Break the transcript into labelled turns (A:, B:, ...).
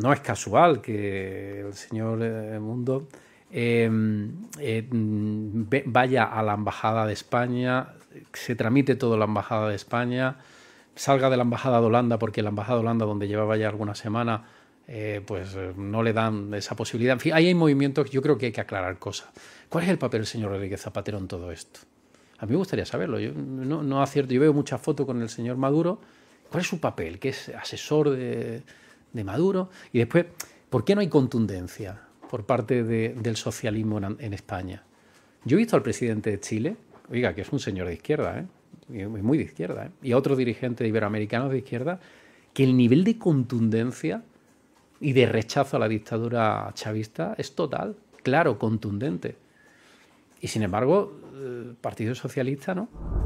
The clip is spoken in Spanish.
A: no es casual que el señor eh, Mundo em, eh, vaya a la Embajada de España, se tramite todo la Embajada de España, salga de la Embajada de Holanda, porque la Embajada de Holanda, donde llevaba ya alguna semana, eh, pues no le dan esa posibilidad. En fin, ahí hay movimientos, yo creo que hay que aclarar cosas. ¿Cuál es el papel del señor Rodríguez Zapatero en todo esto? A mí me gustaría saberlo. Yo no, no acierto. Yo veo muchas fotos con el señor Maduro. ¿Cuál es su papel? ¿Qué es asesor de.? de Maduro. Y después, ¿por qué no hay contundencia por parte del socialismo en, España? Yo he visto al presidente de Chile, oiga, que es un señor de izquierda, ¿eh? muy de izquierda, ¿eh? y a otros dirigentes iberoamericanos de izquierda, que el nivel de contundencia y de rechazo a la dictadura chavista es total, claro, contundente. Y sin embargo, el eh, Partido Socialista no.